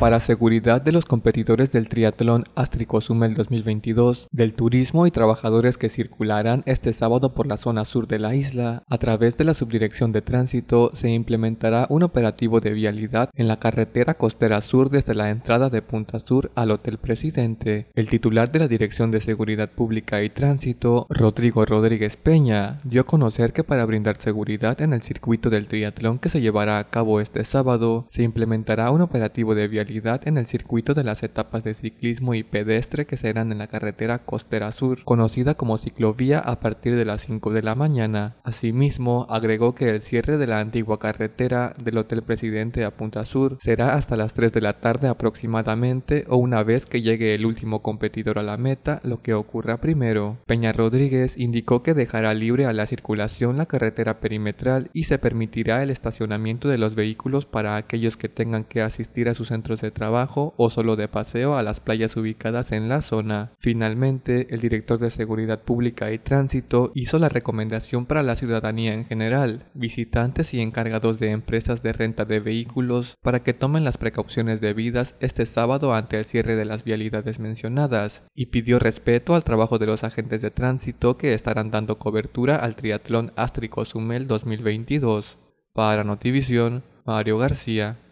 Para seguridad de los competidores del triatlón Astricozumel 2022, del turismo y trabajadores que circularán este sábado por la zona sur de la isla, a través de la Subdirección de Tránsito se implementará un operativo de vialidad en la carretera costera sur desde la entrada de Punta Sur al Hotel Presidente. El titular de la Dirección de Seguridad Pública y Tránsito, Rodrigo Rodríguez Peña, dio a conocer que para brindar seguridad en el circuito del triatlón que se llevará a cabo este sábado, se implementará un operativo de vialidad en el circuito de las etapas de ciclismo y pedestre que serán en la carretera Costera Sur, conocida como ciclovía a partir de las 5 de la mañana. Asimismo, agregó que el cierre de la antigua carretera del Hotel Presidente a Punta Sur será hasta las 3 de la tarde aproximadamente o una vez que llegue el último competidor a la meta, lo que ocurra primero. Peña Rodríguez indicó que dejará libre a la circulación la carretera perimetral y se permitirá el estacionamiento de los vehículos para aquellos que tengan que asistir a sus centros de trabajo o solo de paseo a las playas ubicadas en la zona. Finalmente, el director de Seguridad Pública y Tránsito hizo la recomendación para la ciudadanía en general, visitantes y encargados de empresas de renta de vehículos, para que tomen las precauciones debidas este sábado ante el cierre de las vialidades mencionadas, y pidió respeto al trabajo de los agentes de tránsito que estarán dando cobertura al triatlón Ástrico Sumel 2022. Para Notivisión, Mario García.